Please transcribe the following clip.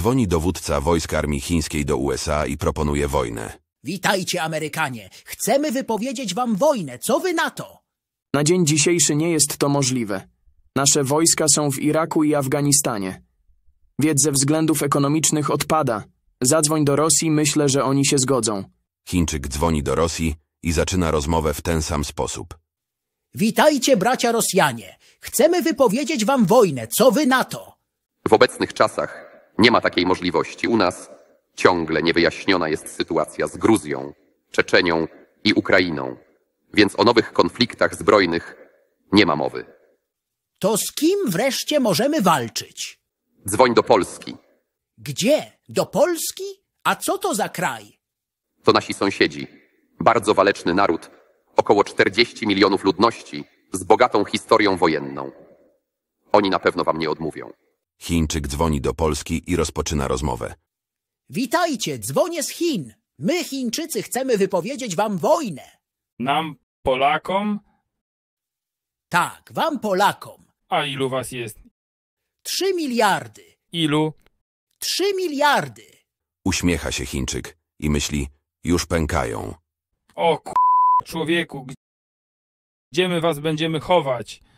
Dzwoni dowódca wojsk armii chińskiej do USA i proponuje wojnę. Witajcie, Amerykanie. Chcemy wypowiedzieć wam wojnę. Co wy na to? Na dzień dzisiejszy nie jest to możliwe. Nasze wojska są w Iraku i Afganistanie. Wiedz ze względów ekonomicznych odpada. Zadzwoń do Rosji, myślę, że oni się zgodzą. Chińczyk dzwoni do Rosji i zaczyna rozmowę w ten sam sposób. Witajcie, bracia Rosjanie. Chcemy wypowiedzieć wam wojnę. Co wy na to? W obecnych czasach nie ma takiej możliwości. U nas ciągle niewyjaśniona jest sytuacja z Gruzją, Czeczenią i Ukrainą, więc o nowych konfliktach zbrojnych nie ma mowy. To z kim wreszcie możemy walczyć? Dzwoń do Polski. Gdzie? Do Polski? A co to za kraj? To nasi sąsiedzi. Bardzo waleczny naród, około 40 milionów ludności, z bogatą historią wojenną. Oni na pewno wam nie odmówią. Chińczyk dzwoni do Polski i rozpoczyna rozmowę. Witajcie, dzwonię z Chin. My, Chińczycy, chcemy wypowiedzieć wam wojnę. Nam, Polakom? Tak, wam, Polakom. A ilu was jest? Trzy miliardy. Ilu? Trzy miliardy. Uśmiecha się Chińczyk i myśli, już pękają. O k... człowieku, gdzie my was będziemy chować?